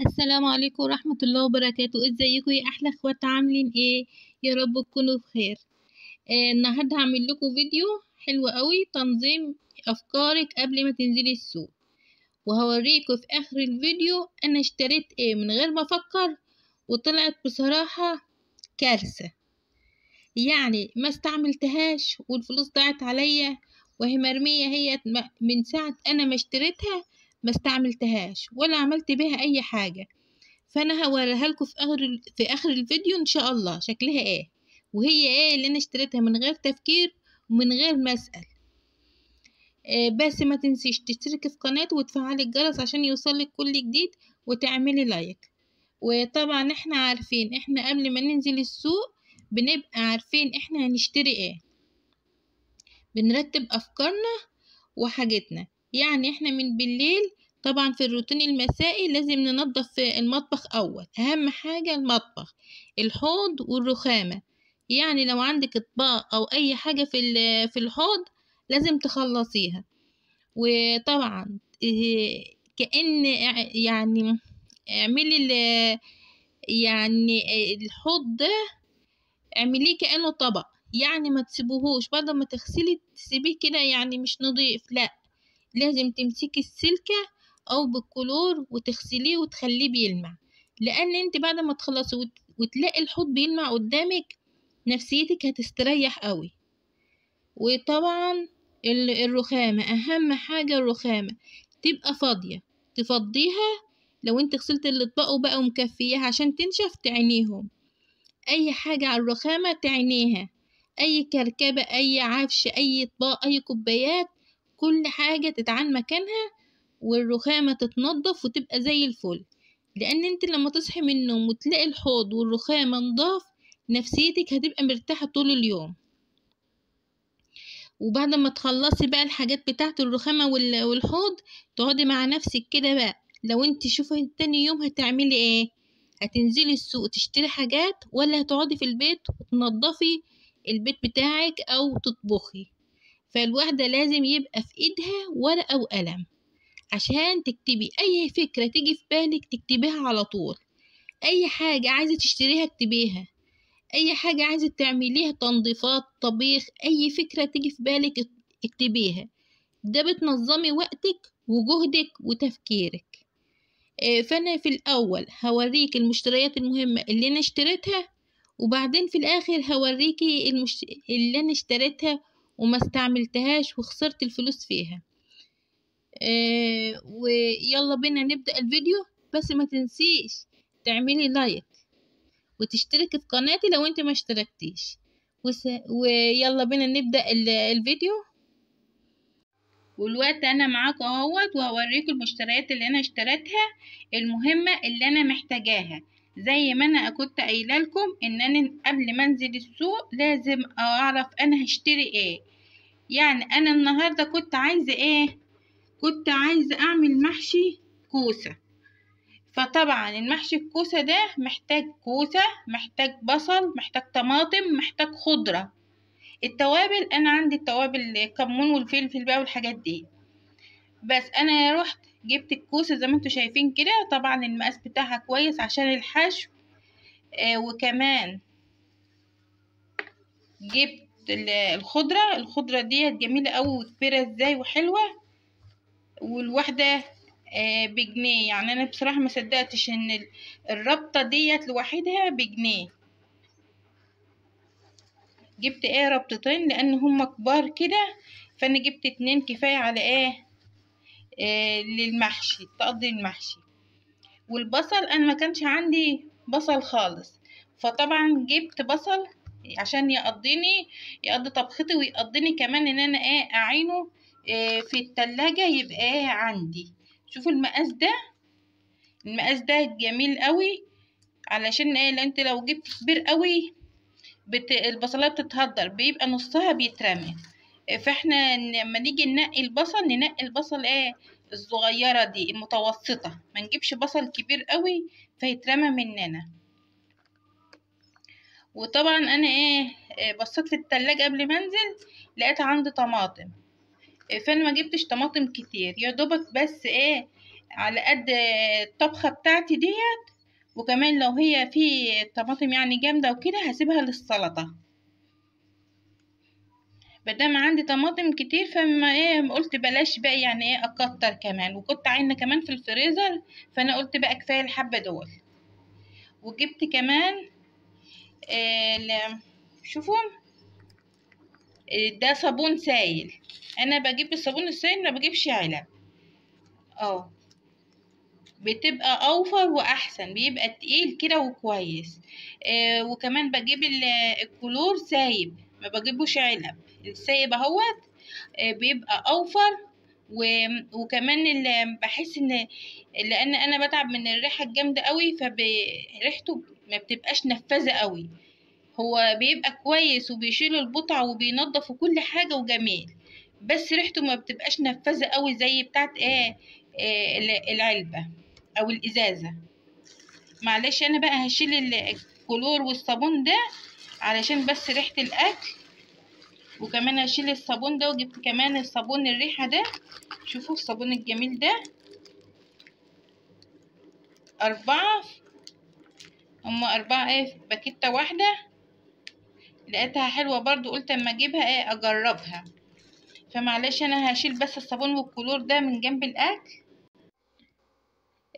السلام عليكم ورحمة الله وبركاته ازيكم يا احلى اخوات عاملين ايه يا رب تكونوا بخير آه النهاردة هعمل لكم فيديو حلو قوي تنظيم افكارك قبل ما تنزلي السوق وهوريكم في اخر الفيديو انا اشتريت ايه من غير ما افكر وطلعت بصراحة كارثة يعني ما استعملتهاش والفلوس ضاعت عليا وهي مرمية هي من ساعة انا ما اشتريتها ما استعملتهاش ولا عملت بها أي حاجة فأنا هوريها لكم في آخر في آخر الفيديو إن شاء الله شكلها إيه وهي إيه اللي أنا اشتريتها من غير تفكير ومن غير ما أسأل آه، بس ما تنسيش تشتركي في قناتي وتفعلي الجرس عشان يوصلك كل جديد وتعملي لايك وطبعا احنا عارفين احنا قبل ما ننزل السوق بنبقى عارفين احنا هنشتري ايه بنرتب افكارنا وحاجتنا يعني احنا من بالليل طبعا في الروتين المسائي لازم ننظف المطبخ أول أهم حاجة المطبخ الحوض والرخامة يعني لو عندك اطباق أو أي حاجة في في الحوض لازم تخلصيها وطبعا إيه، كأن يعني اعملي يعني الحوض ده اعمليه كأنه طبق يعني ما تسيبوهوش بعد ما تغسلي تسيبيه كده يعني مش نضيف لأ لازم تمسكي السلكة أو بالكلور وتغسليه وتخليه بيلمع لأن انت بعد ما تخلصي وتلاقي الحوض بيلمع قدامك نفسيتك هتستريح قوي وطبعا الرخامة أهم حاجة الرخامة تبقى فاضية تفضيها لو انت غسلت الاطباق وبقى ومكفيها عشان تنشف تعنيهم اي حاجة على الرخامة تعنيها اي كركبة اي عفش اي اطباق اي كوبايات كل حاجة تتعان مكانها والرخامة تتنضف وتبقى زي الفل لأن انت لما تصحي من النوم وتلاقي الحوض والرخامة نضاف نفسيتك هتبقى مرتاحة طول اليوم وبعد ما تخلصي بقى الحاجات بتاعة الرخامة والحوض تقعدي مع نفسك كده بقى لو انت شوفي تاني يوم هتعملي ايه هتنزلي السوق تشتري حاجات ولا هتقعدي في البيت وتنضفي البيت بتاعك او تطبخي فالواحدة لازم يبقى في إيدها ورقة وقلم عشان تكتبي أي فكرة تيجي في بالك تكتبيها على طول أي حاجة عايزة تشتريها اكتبيها أي حاجة عايزة تعمليها تنظيفات طبيخ أي فكرة تيجي في بالك اكتبيها ده بتنظمي وقتك وجهدك وتفكيرك آه، فأنا في الأول هوريك المشتريات المهمة اللي أنا اشتريتها وبعدين في الآخر هوريكي المش... اللي أنا اشتريتها وما استعملتهاش وخسرت الفلوس فيها آه ويلا بينا نبدأ الفيديو بس ما تنسيش تعملي لايك وتشتركي في قناتي لو انت ما اشتركتيش وس... ويلا بينا نبدأ الفيديو والوقت انا معاك اهوت وهوريك المشتريات اللي انا اشتريتها المهمة اللي انا محتاجاها زي ما انا كنت قايله لكم ان انا قبل ما انزل السوق لازم اعرف انا هشتري ايه يعني أنا النهاردة كنت عايزة إيه كنت عايزة أعمل محشي كوسة فطبعا المحشي الكوسة ده محتاج كوسة محتاج بصل محتاج طماطم محتاج خضرة التوابل أنا عندي التوابل الكمون والفلفل بقى والحاجات دي بس أنا رحت جبت الكوسة زي ما انتوا شايفين كده طبعا المقاس بتاعها كويس عشان الحشو آه وكمان جبت الخضرة الخضرة ديت جميلة قوي وكبيرة ازاي وحلوة والواحدة آه، بجنيه يعني انا بصراحة ما صدقتش ان الرابطة ديت لوحدها بجنيه جبت ايه ربطتين لان هما كبار كده فانا جبت اتنين كفاية على ايه آه للمحشي تقضي المحشي والبصل انا ما كانش عندي بصل خالص فطبعا جبت بصل عشان يقضيني يقضي طبختي ويقضيني كمان ان انا ايه اعينه إيه في التلاجة يبقى ايه عندي شوفوا المقاس ده المقاس ده جميل قوي علشان ايه انت لو جبت كبير قوي بت... البصلات بتتهدر بيبقى نصها بيترمي فاحنا لما نيجي ننقي البصل ننقي البصل ايه الصغيرة دي المتوسطة ما نجيبش بصل كبير قوي فيترمى مننا وطبعا انا ايه آه، بصيت في التلاجة قبل ما انزل لقيت عندي طماطم فانا ما جبتش طماطم كتير يا دوبك بس ايه على قد الطبخه بتاعتي ديت وكمان لو هي في طماطم يعني جامده وكده هسيبها للسلطه بدام عندي طماطم كتير فما ايه قلت بلاش بقى يعني ايه اكتر كمان وكنت عينه كمان في الفريزر فانا قلت بقى كفايه الحبه دول وجبت كمان شوفوا ده صابون سايل انا بجيب الصابون السايل ما بجيبش علب اه بتبقى اوفر واحسن بيبقى تقيل كده وكويس آه وكمان بجيب الكلور سايب ما بجيبوش علب السايب اهوت آه بيبقى اوفر و... وكمان بحس ان لان انا بتعب من الريحه الجامده قوي فريحته ما بتبقاش نفاذة قوي هو بيبقى كويس وبيشيل البطع وبينظف كل حاجة وجميل بس ريحته ما بتبقاش نفاذة قوي زي بتاعت ايه, إيه العلبة او الازازة معلش انا بقى هشيل الكلور والصابون ده علشان بس ريحة الاكل وكمان هشيل الصابون ده وجبت كمان الصابون الريحة ده شوفوا الصابون الجميل ده أربعة هما أربعة ايه في باكيتة واحدة لقيتها حلوة برضو قلت اما اجيبها ايه اجربها فمعلش انا هشيل بس الصابون والكلور ده من جنب الاكل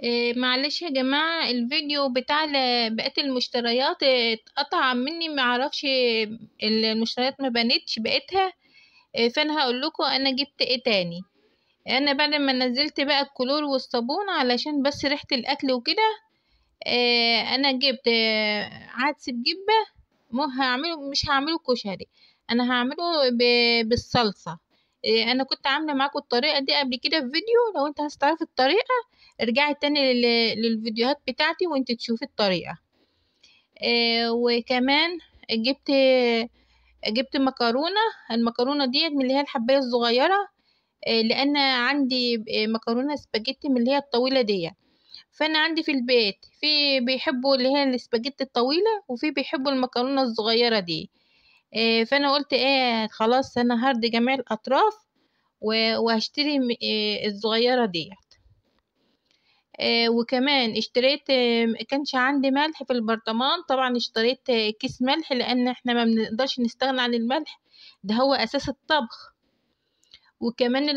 إيه معلش يا جماعة الفيديو بتاع بقية المشتريات اتقطع مني معرفش المشتريات ما بنتش بقيتها إيه، فانا هقول لكم انا جبت ايه تاني انا بعد ما نزلت بقى الكلور والصابون علشان بس ريحة الاكل وكده آه، انا جبت آه، عدس بجبة مو هعمله مش هعمله كشري انا هعمله بالصلصة آه، انا كنت عاملة معاكم الطريقة دي قبل كده في فيديو لو انت عايز تعرف الطريقة ارجعي تاني للفيديوهات بتاعتي وانت تشوفي الطريقة وكمان جبت جبت مكرونة المكرونة ديت من اللي هي الحباية الصغيرة لان عندي مكرونة سباجيتي من اللي هي الطويلة ديت فانا عندي في البيت في بيحبوا اللي هي السباجيتي الطويله وفي بيحبوا المكرونه الصغيره دي إيه فانا قلت ايه خلاص انا هرد جميع الاطراف وهشتري إيه الصغيره ديت إيه وكمان اشتريت آه، كانش عندي ملح في البرطمان طبعا اشتريت آه، كيس ملح لان احنا ما بنقدرش نستغنى عن الملح ده هو اساس الطبخ وكمان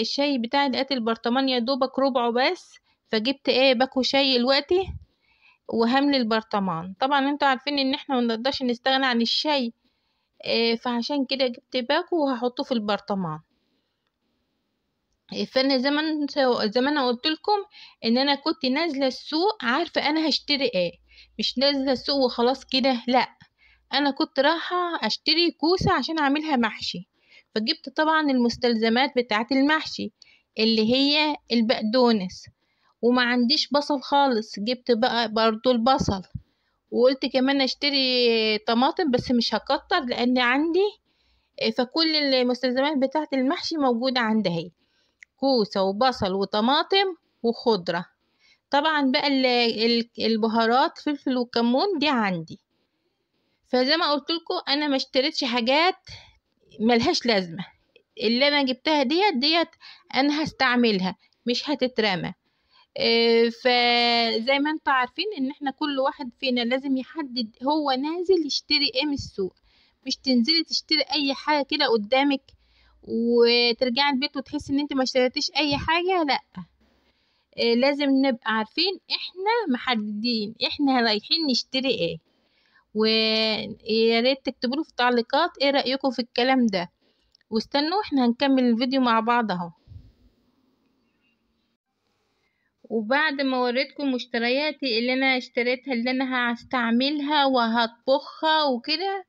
الشاي بتاعي لقيت البرطمان يا دوبك ربعه بس فجبت ايه باكو شاي دلوقتي وهمل البرطمان طبعا انتوا عارفين ان احنا منقدرش نستغنى عن الشاي اه فعشان كده جبت باكو وهحطه في البرطمان فانا زي ما انا قلت لكم ان انا كنت نازله السوق عارفه انا هشتري ايه مش نازله السوق وخلاص كده لا انا كنت رايحه اشتري كوسه عشان اعملها محشي فجبت طبعا المستلزمات بتاعه المحشي اللي هي البقدونس وما عنديش بصل خالص جبت بقى برضو البصل وقلت كمان اشتري طماطم بس مش هكتر لان عندي آه، فكل المستلزمات بتاعه المحشي موجوده عندها كوسه وبصل وطماطم وخضره طبعا بقى البهارات فلفل وكمون دي عندي فزي ما قلت لكم انا ما اشتريتش حاجات ملهاش لازمه اللي انا جبتها ديت ديت انا هستعملها مش هتترمى آه، فزي ما انتوا عارفين ان احنا كل واحد فينا لازم يحدد هو نازل يشتري ايه من السوق مش تنزلي تشتري اي حاجه كده قدامك وترجع البيت وتحس ان انت ما اشتريتش اي حاجه لا آه، لازم نبقى عارفين احنا محددين احنا رايحين نشتري ايه ويا ريت تكتبوا في التعليقات ايه رايكم في الكلام ده واستنوا احنا هنكمل الفيديو مع بعض اهو وبعد ما وريتكم مشترياتي اللي انا اشتريتها اللي انا هستعملها وهطبخها وكده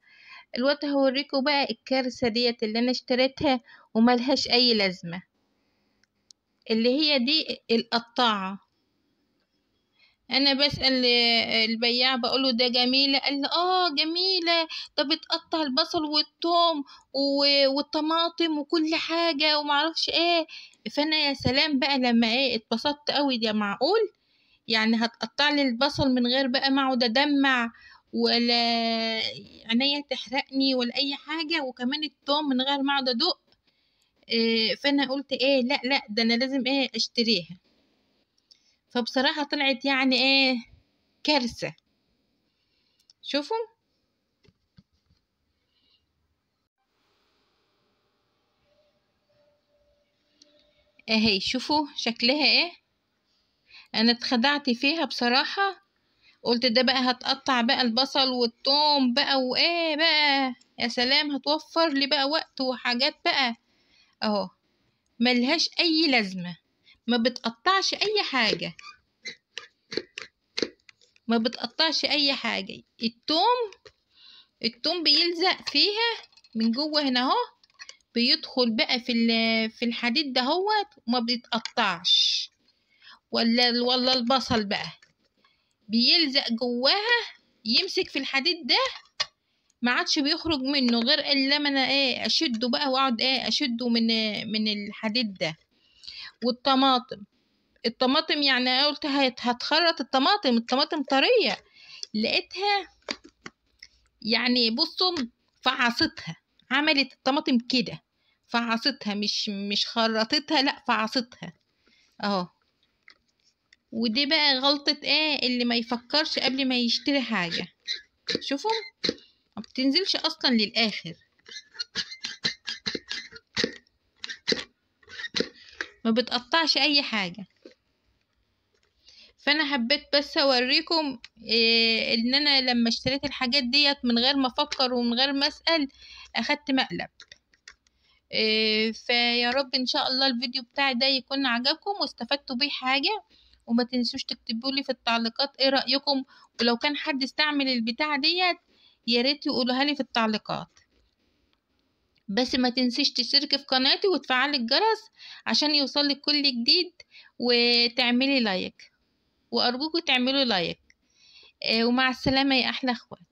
الوقت هوريكم بقى الكارثة ديت اللي انا اشتريتها وملهاش اي لازمة اللي هي دي القطاعة انا بسأل البياع بقوله ده جميلة قال لي اه جميلة ده بتقطع البصل والثوم والطماطم وكل حاجة ومعرفش ايه فانا يا سلام بقى لما ايه اتبسطت قوي ده معقول يعني هتقطع لي البصل من غير بقى ما اقعد ادمع ولا عينيا تحرقني ولا اي حاجه وكمان التوم من غير ما اقعد ادق آه، فانا قلت ايه لا لا ده انا لازم ايه اشتريها فبصراحة طلعت يعني ايه كارثة شوفوا اهي إيه شوفوا شكلها ايه انا اتخدعت فيها بصراحة قلت ده بقى هتقطع بقى البصل والثوم بقى وايه بقى يا سلام هتوفر لي بقى وقت وحاجات بقى اهو ملهاش اي لازمه ما بتقطعش أي حاجة ما بتقطعش أي حاجة التوم التوم بيلزق فيها من جوه هنا اهو بيدخل بقى في في الحديد هو وما بيتقطعش ولا ولا البصل بقى بيلزق جواها يمسك في الحديد ده ما عادش بيخرج منه غير الا لما انا ايه اشده بقى واقعد ايه اشده من من الحديد ده والطماطم الطماطم يعني قلت هتخرط الطماطم الطماطم طرية لقيتها يعني بصوا فعصتها عملت الطماطم كده فعصتها مش مش خرطتها لا فعصتها اهو ودي بقى غلطة ايه اللي ما يفكرش قبل ما يشتري حاجة شوفوا ما بتنزلش اصلا للاخر ما بتقطعش اي حاجة فانا حبيت بس اوريكم إيه ان انا لما اشتريت الحاجات ديت من غير ما افكر ومن غير ما اسال اخدت مقلب إيه فيا رب ان شاء الله الفيديو بتاعي ده يكون عجبكم واستفدتوا بيه حاجه وما تنسوش تكتبوا لي في التعليقات ايه رايكم ولو كان حد استعمل البتاعه ديت يا ريت يقولوها لي في التعليقات بس ما تنسيش تشتركي في قناتي وتفعلي الجرس عشان يوصلك كل جديد وتعملي لايك وارجوكوا تعملوا لايك آه، ومع السلامه يا احلى اخوات